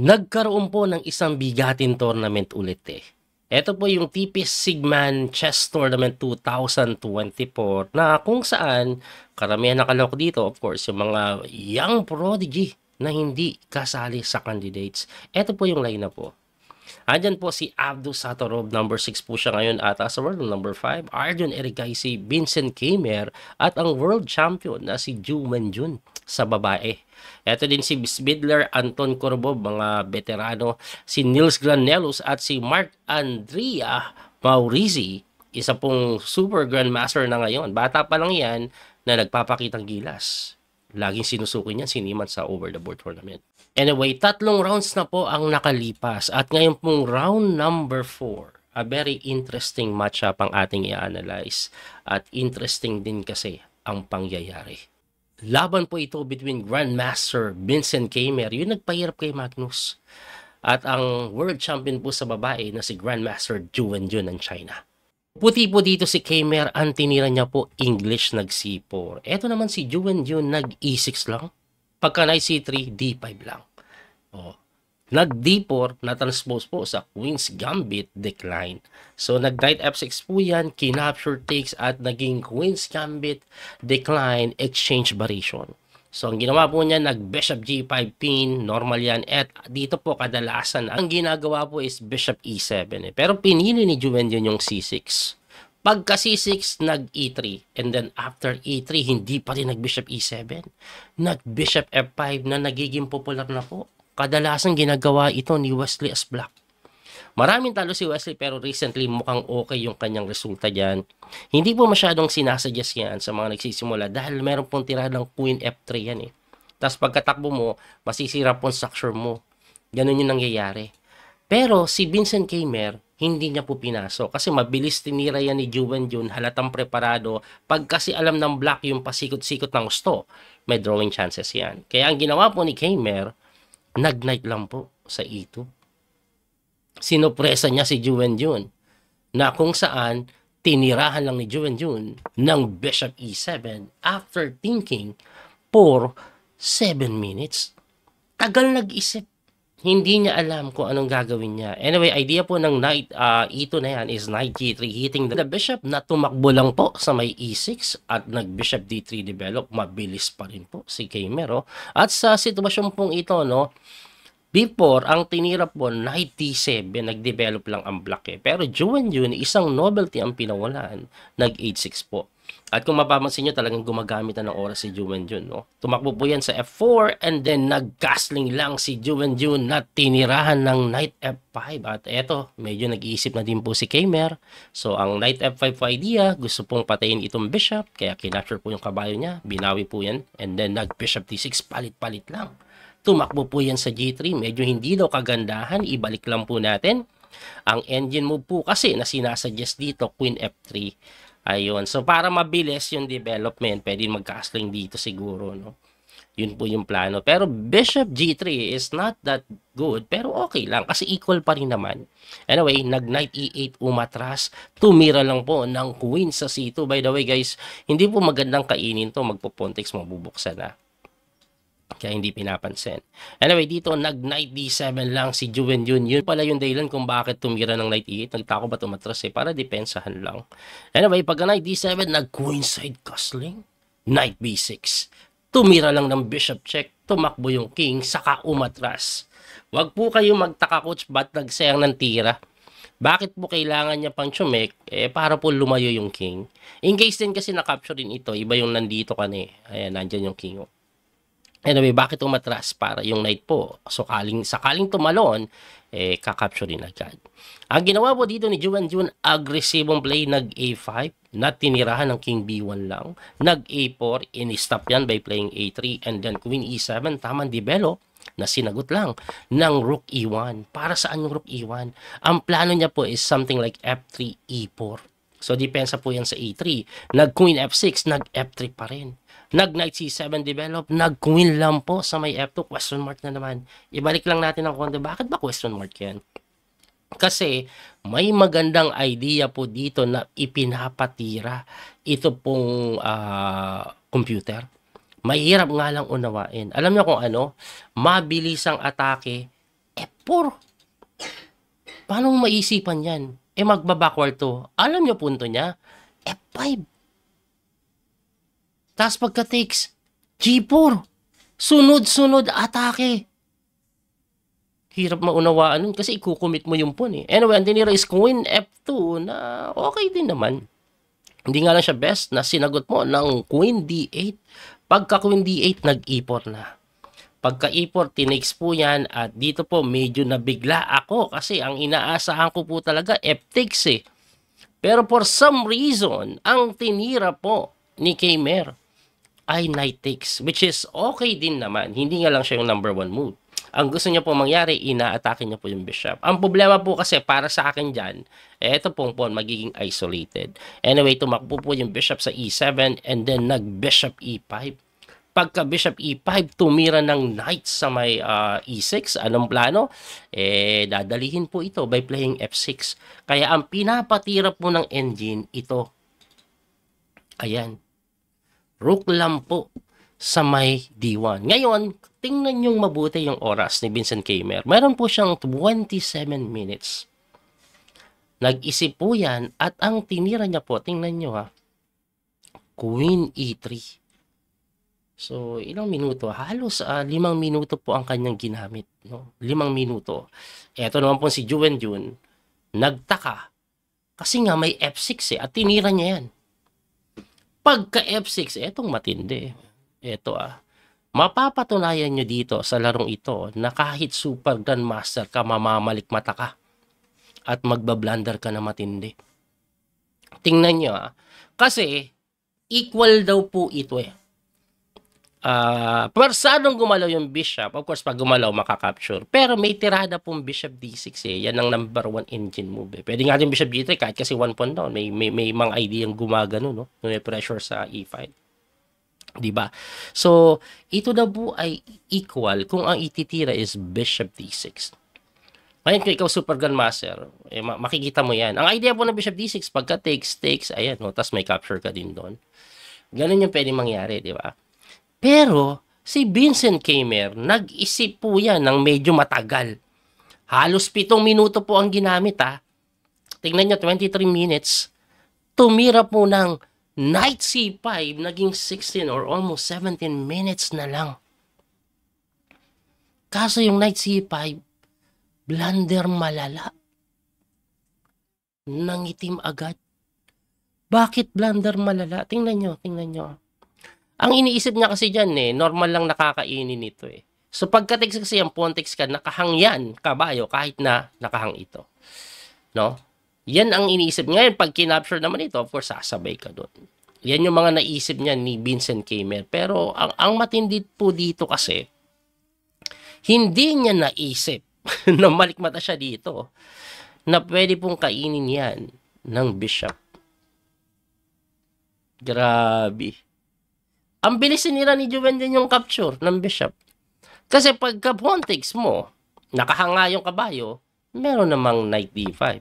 nagkaroon po ng isang bigatin tournament ulit eh. Ito po yung Tipis Sigman Chess Tournament 2024 na kung saan karamihan nakalok dito of course yung mga young prodigy na hindi kasali sa candidates. Ito po yung line na po. Andyan po si Abdu Satorov, number 6 po siya ngayon at sa world number 5, Arjun Erigaisi, Vincent Kamer at ang world champion na si Ju Manjun sa babae. Ito din si Bidler, Anton Corbo, mga veterano, si Nils Granelos at si Mark Andrea Maurizi, isa pong super grandmaster na ngayon. Bata pa lang yan na nagpapakitang gilas. Laging sinusukin niya si sa over the board tournament. Anyway, tatlong rounds na po ang nakalipas at ngayon pong round number 4 a very interesting matchup ang ating i-analyze at interesting din kasi ang pangyayari laban po ito between Grandmaster Vincent Kamer, yung nagpahirap kay Magnus. At ang world champion po sa babae na si Grandmaster Juan Wenjun ng China. Puti po dito si Kamer, ang tinira niya po English nag C4. Eto naman si Juan Wenjun nag E6 lang. Pagka knight C3, D5 lang. Oh, Nag D4 na transpose po sa Queen's Gambit decline. So nag Knight F6 po yan, kinapture takes at naging Queen's Gambit decline exchange variation. So ang ginawa po niya nag Bishop G5 pin, normal yan. At dito po kadalasan ang ginagawa po is Bishop E7. Eh. Pero pinili ni Juven yun yung C6. Pagka C6, nag E3. And then after E3, hindi pa rin nag Bishop E7. Nag Bishop F5 na nagiging popular na po. Kadalasan ginagawa ito ni Wesley S. Black. Maraming talo si Wesley pero recently mukhang okay yung kanyang resulta dyan. Hindi po masyadong sinasuggest yan sa mga nagsisimula dahil meron pong tiradang Queen F3 yan eh. Tapos pagkatakbo mo, masisira po ang structure mo. Ganun yung nangyayari. Pero si Vincent Kamer, hindi niya po pinaso kasi mabilis tinira yan ni Juwen Jun halatang preparado pag kasi alam ng black yung pasikot-sikot ng gusto. May drawing chances yan. Kaya ang ginawa po ni Kamer, nagnight lang po sa ito. E Sinopresa niya si Juwen Jun na kung saan tinirahan lang ni Juwen Jun ng Bishop E7 after thinking for 7 minutes. Tagal nag-isip hindi niya alam kung anong gagawin niya. Anyway, idea po ng knight uh, ito na yan is knight g3 hitting the bishop na tumakbo lang po sa may e6 at nag bishop d3 develop. Mabilis pa rin po si Camero. Oh. At sa sitwasyon pong ito, no, before, ang tinira po, knight d7, nag-develop lang ang black eh. Pero Juan Jun, isang novelty ang pinawalan, nag h6 po. At kung mapapansin nyo, talagang gumagamit na ng oras si Juwen Jun. No? Tumakbo po yan sa F4 and then nag-gasling lang si Juwen Jun na tinirahan ng knight F5. At eto, medyo nag-iisip na din po si Kamer. So ang knight F5 po idea, gusto pong patayin itong bishop. Kaya kinature po yung kabayo niya, binawi po yan. And then nag-bishop D6, palit-palit lang. Tumakbo po yan sa G3, medyo hindi daw kagandahan. Ibalik lang po natin ang engine move po kasi na sinasuggest dito, Queen F3 Ayun. So, para mabilis yung development, pwede mag-castling dito siguro, no? Yun po yung plano. Pero Bishop G3 is not that good, pero okay lang kasi equal pa rin naman. Anyway, nag-knight e E8 umatras, tumira lang po ng queen sa C2. By the way guys, hindi po magandang kainin to, magpo-pontex mabubuksan na. Kaya hindi pinapansin. Anyway, dito nag-knight d7 lang si Juven yun. Yun pala yung dahilan kung bakit tumira ng knight e8. Nagtako ba tumatras eh? Para depensahan lang. Anyway, pagka knight d7, nag-queenside castling. Knight b6. Tumira lang ng bishop check. Tumakbo yung king. Saka umatras. Huwag po kayong magtaka coach ba't nagsayang ng tira. Bakit po kailangan niya pang chumek? Eh, para po lumayo yung king. In case din kasi na-capture din ito, iba yung nandito kani. ni. Eh. Ayan, nandyan yung king. Oh. Anyway, bakit umatras para yung knight po? Sakaling, sakaling tumalon, eh, kakapturin agad. Ang ginawa po dito ni Juan Jun, agresibong play, nag a5, natinirahan ng king b1 lang, nag a4, in-stop yan by playing a3, and then queen e7, tamang develop, na sinagot lang ng rook e1. Para saan yung rook e1? Ang plano niya po is something like f3, e4. So, depensa po yan sa e3. Nag queen f6, nag f3 pa rin. Nag knight c7 develop, nag queen lang po sa may f2, question mark na naman. Ibalik lang natin ang konti, bakit ba question mark yan? Kasi may magandang idea po dito na ipinapatira ito pong uh, computer. Mahirap nga lang unawain. Alam niyo kung ano? Mabilis ang atake. F4. Eh, Paano maisipan yan? E eh, magbabackward to. Alam niyo punto niya? Eh, F5. Tapos pagka takes, G4. Sunod-sunod atake. Hirap maunawaan nun kasi ikukumit mo yung pawn eh. Anyway, ang tinira is queen F2 na okay din naman. Hindi nga lang siya best na sinagot mo ng queen D8. Pagka queen D8, nag-ipor na. Pagka E4, tinakes po yan at dito po medyo nabigla ako kasi ang inaasahan ko po talaga F takes eh. Pero for some reason, ang tinira po ni Khmer ay night takes, which is okay din naman. Hindi nga lang siya yung number one move. Ang gusto niya po mangyari, inaatake niya po yung bishop. Ang problema po kasi para sa akin dyan, eto pong pawn magiging isolated. Anyway, tumakbo po yung bishop sa e7 and then nag-bishop e5 pagka bishop e5 tumira ng knight sa may uh, ah, e6 anong plano eh dadalihin po ito by playing f6 kaya ang pinapatira po ng engine ito ayan Ruklam po sa may D1. Ngayon, tingnan niyong mabuti yung oras ni Vincent Kamer. Meron po siyang 27 minutes. Nag-isip po yan at ang tinira niya po, tingnan niyo ha, Queen E3. So, ilang minuto? Halos uh, limang minuto po ang kanyang ginamit. No? Limang minuto. Eto naman po si Juwen Jun, nagtaka. Kasi nga may F6 eh, at tinira niya yan. Pagka F6, etong matindi. Ito ah. Mapapatunayan nyo dito sa larong ito na kahit Super Grandmaster ka, mamamalik mata ka at magbablunder ka na matindi. Tingnan nyo ah. Kasi equal daw po ito eh. Uh, ah, pwersadong gumalaw yung bishop. Of course, pag gumalaw, makakapture. Pero may tirada pong bishop d6 eh. Yan ang number one engine move eh. Pwede nga din bishop g 3 kahit kasi one pawn down. May, may, may mga idea yung gumagano, no? May pressure sa e5. Di ba? So, ito na po ay equal kung ang ititira is bishop d6. Ngayon, kung ikaw super grandmaster, eh, makikita mo yan. Ang idea po ng bishop d6, pagka takes, takes, ayan, no? tas may capture ka din doon. Ganun yung pwede mangyari, di ba? Pero si Vincent Kamer, nag-isip po yan ng medyo matagal. Halos pitong minuto po ang ginamit ha. Ah. Tingnan nyo, 23 minutes. Tumira po ng Knight C5, naging 16 or almost 17 minutes na lang. Kaso yung Knight C5, blunder malala. Nangitim agad. Bakit blunder malala? Tingnan nyo, tingnan nyo. Ang iniisip niya kasi dyan eh, normal lang nakakainin ito eh. So pagka pagkatex kasi ang pontex ka, nakahang yan, kabayo, kahit na nakahang ito. No? Yan ang iniisip. Ngayon, pag kinapture naman ito, of course, sasabay ka doon. Yan yung mga naisip niya ni Vincent Kamer. Pero ang, ang matindi po dito kasi, hindi niya naisip na malikmata siya dito na pwede pong kainin yan ng bishop. Grabe. Ang bilis nila ni Juven din yung capture ng bishop. Kasi pagka Pontex mo, nakahanga yung kabayo, meron namang knight d5.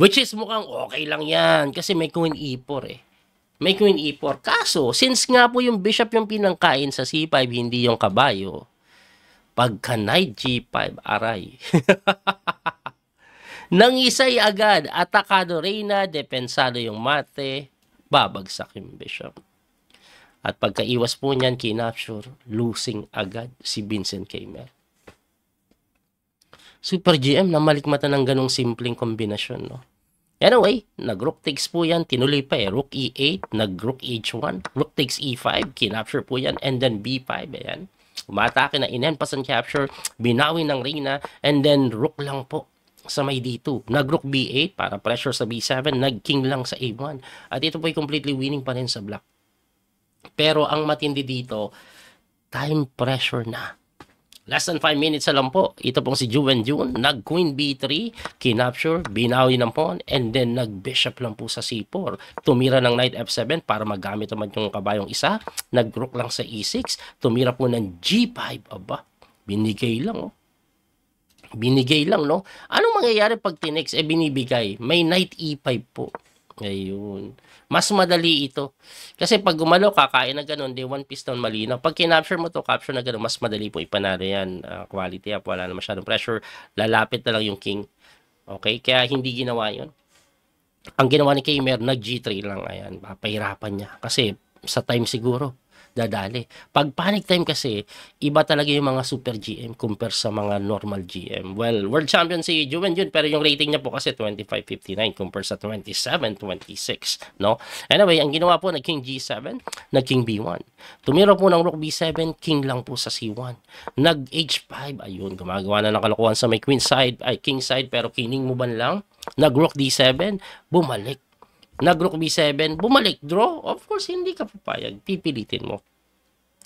Which is mukhang okay lang yan kasi may queen e4 eh. May queen e4. Kaso, since nga po yung bishop yung pinangkain sa c5, hindi yung kabayo, pagka knight g5, aray. Nangisay agad, atakado Reyna, depensado yung mate, babagsak yung bishop. At pagkaiwas po niyan, kinapture, losing agad si Vincent Kamer. Super GM na malikmata ng ganong simpleng kombinasyon, no? Anyway, nag-rook takes po yan, tinuloy pa eh. Rook e8, nag-rook h1, rook takes e5, kinapture po yan, and then b5, ayan. Umatake na inempas ang capture, binawi ng reyna, and then rook lang po sa may d2. Nag-rook b8 para pressure sa b7, nag-king lang sa a1. At ito po ay completely winning pa rin sa black. Pero ang matindi dito, time pressure na. Less than 5 minutes na lang po. Ito pong si Juan Jun, nag-queen b3, kinapture, binawi ng pawn, and then nag-bishop lang po sa c4. Tumira ng knight f7 para magamit naman yung kabayong isa. Nag-rook lang sa e6. Tumira po ng g5. Aba, binigay lang oh. Binigay lang, no? Anong mangyayari pag tinex? Eh, binibigay. May knight e5 po. Ayun. Mas madali ito. Kasi pag gumalaw, kakain na ganun, di one piece down malinaw. Pag kinapture mo to capture na ganun, mas madali po ipanalo yan. Uh, quality up, wala na masyadong pressure. Lalapit na lang yung king. Okay? Kaya hindi ginawa yon Ang ginawa ni Kamer, nag-G3 lang. Ayan, papahirapan niya. Kasi sa time siguro, dadali. Pag panic time kasi, iba talaga yung mga super GM compare sa mga normal GM. Well, world champion si Juven yun, pero yung rating niya po kasi 25.59 compare sa 27.26, no? Anyway, ang ginawa po, nag-king G7, nag-king B1. Tumira po ng rook B7, king lang po sa C1. Nag H5, ayun, gumagawa na ng kalokohan sa may queen side, ay king side, pero kining mo ban lang. Nag rook D7, bumalik na Rook B7, bumalik draw, of course hindi ka papayag, pipilitin mo.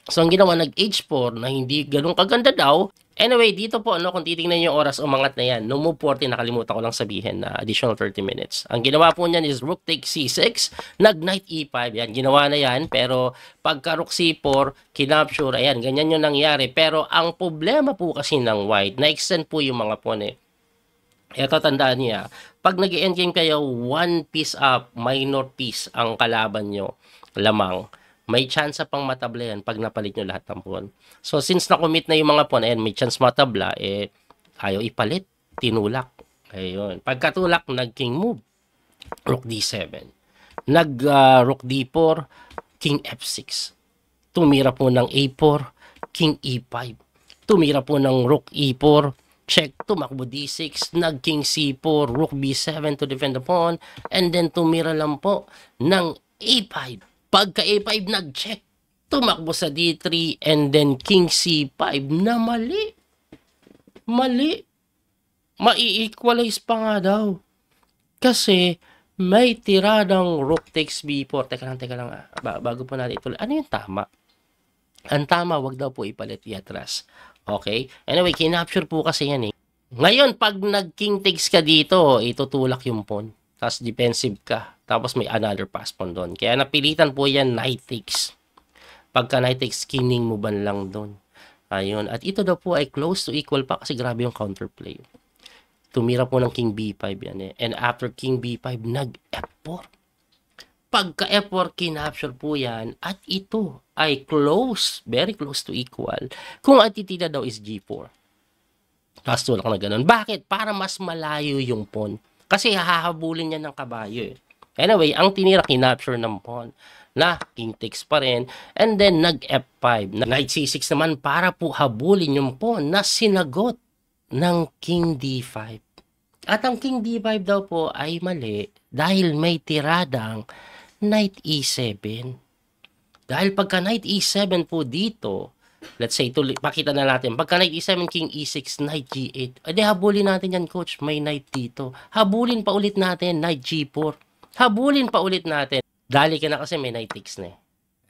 So ang ginawa nag H4 na hindi ganun kaganda daw. Anyway, dito po ano kung titingnan niyo oras umangat na yan. No move 40 nakalimutan ko lang sabihin na additional 30 minutes. Ang ginawa po niyan is rook take C6, nag knight E5. Yan ginawa na yan pero pagka rook C4, kinapture ayan ganyan 'yung nangyari. Pero ang problema po kasi ng white, na-extend po 'yung mga pawn eh. Ito tandaan niya, pag nag endgame kayo, one piece up, minor piece ang kalaban nyo, lamang. May chance pang matabla yan pag napalit nyo lahat ng pawn. So since na-commit na yung mga pawn, ayan, may chance matabla, eh, ayaw ipalit, tinulak. Ayun. Pagkatulak, nag-king move. Rook D7. Nag-rook ah, uh, D4, king F6. Tumira po ng A4, king E5. Tumira po ng rook E4, check tumakbo d6, nag king c4, rook b7 to defend the pawn, and then tumira lang po ng a5. Pagka a5 nag-check, tumakbo sa d3, and then king c5 na mali. Mali. Mai-equalize pa nga daw. Kasi may tiradang rook takes b4. Teka lang, teka lang. Ah. bago po natin ituloy. Ano yung tama? Ang tama, wag daw po ipalit iatras. Okay? Anyway, kinapture po kasi yan eh. Ngayon, pag nag-king takes ka dito, itutulak yung pawn. Tapos defensive ka. Tapos may another pass pawn doon. Kaya napilitan po yan, knight takes. Pagka knight takes, kining mo ban lang doon. Ayun. At ito daw po ay close to equal pa kasi grabe yung counterplay. Tumira po ng king b5 yan eh. And after king b5, nag f4 pagka-effort kinapture po yan at ito ay close, very close to equal kung ang daw is G4. Tapos tulak na ganun. Bakit? Para mas malayo yung pawn. Kasi hahabulin niya ng kabayo eh. Anyway, ang tinira kinapture ng pawn na king takes pa rin and then nag f5 na knight c6 naman para po habulin yung pawn na sinagot ng king d5 at ang king d5 daw po ay mali dahil may tiradang knight e7. Dahil pagka knight e7 po dito, let's say, tuloy, pakita na natin, pagka knight e7, king e6, knight g8, ade habulin natin yan coach, may knight dito. Habulin pa ulit natin, knight g4. Habulin pa ulit natin. Dali ka na kasi may knight takes na eh.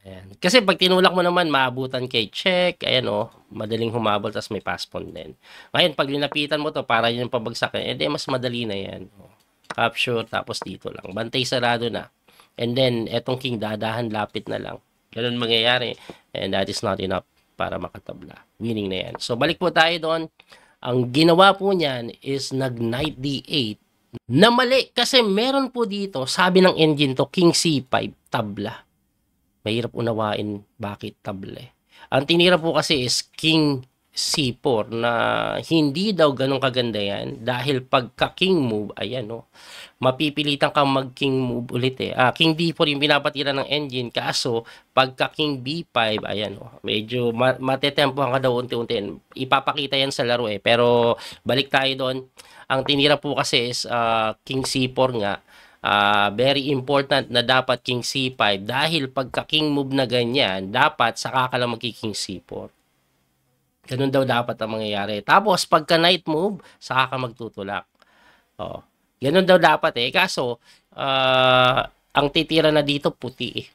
Ayan. Kasi pag tinulak mo naman, maabutan kay check. Ayan o, oh, madaling humabol, tapos may pass pawn din. Ngayon, pag linapitan mo to para yung pabagsakan, eh, mas madali na yan. Capture, tapos dito lang. Bantay sarado na. And then, etong king dadahan lapit na lang. Ganun mangyayari. And that is not enough para makatabla. Winning na yan. So, balik po tayo doon. Ang ginawa po niyan is nag-knight d8 na mali kasi meron po dito, sabi ng engine to, king c5, tabla. Mahirap unawain bakit tabla. Eh. Ang tinira po kasi is king C4 na hindi daw ganun kaganda yan dahil pagka king move, ayan no, oh, mapipilitan kang mag king move ulit eh. Ah, king d 4 yung pinapatira ng engine kaso pagka king B5, ayan no, oh, medyo ma matetempohan ka daw unti-unti. Ipapakita yan sa laro eh. Pero balik tayo doon. Ang tinira po kasi is uh, king C4 nga uh, very important na dapat king C5 dahil pagka king move na ganyan, dapat saka ka lang magki C4. Ganun daw dapat ang mangyayari. Tapos, pagka night move, saka ka magtutulak. Oh. Ganun daw dapat eh. Kaso, uh, ang titira na dito, puti eh.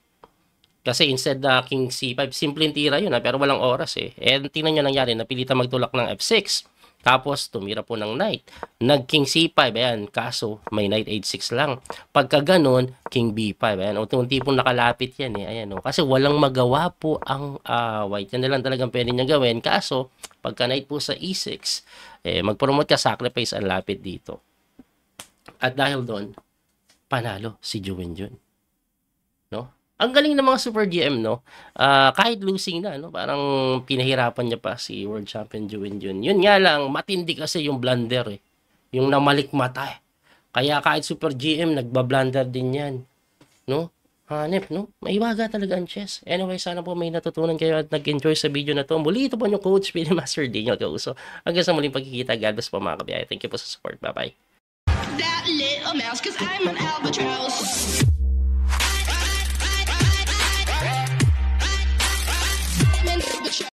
Kasi instead na king c5, simpleng tira yun ha, ah, pero walang oras eh. Eh, tingnan nyo nangyari, napilita magtulak ng f6. Tapos tumira po ng knight. Nag king c5, ayan, kaso may knight h6 lang. Pagka ganun, king b5, ayan, unti-unti pong nakalapit yan eh, ayan o. Kasi walang magawa po ang uh, white. Yan lang talagang pwede niya gawin. Kaso, pagka knight po sa e6, eh, magpromote ka, sacrifice ang lapit dito. At dahil doon, panalo si Juwen Jun ang galing ng mga Super GM, no? Uh, kahit losing na, no? Parang pinahirapan niya pa si World Champion Juwin Jun. Yun nga lang, matindi kasi yung blunder, eh. Yung namalikmata, eh. Kaya kahit Super GM, nagbablunder din yan. No? Hanep, no? Maiwaga talaga ang chess. Anyway, sana po may natutunan kayo at nag-enjoy sa video na to. Muli ito po yung coach, Master Daniel Kauso. Hanggang sa muling pagkikita, God bless po mga kabiyay. Thank you po sa support. Bye-bye. That little mouse, cause I'm an albatross.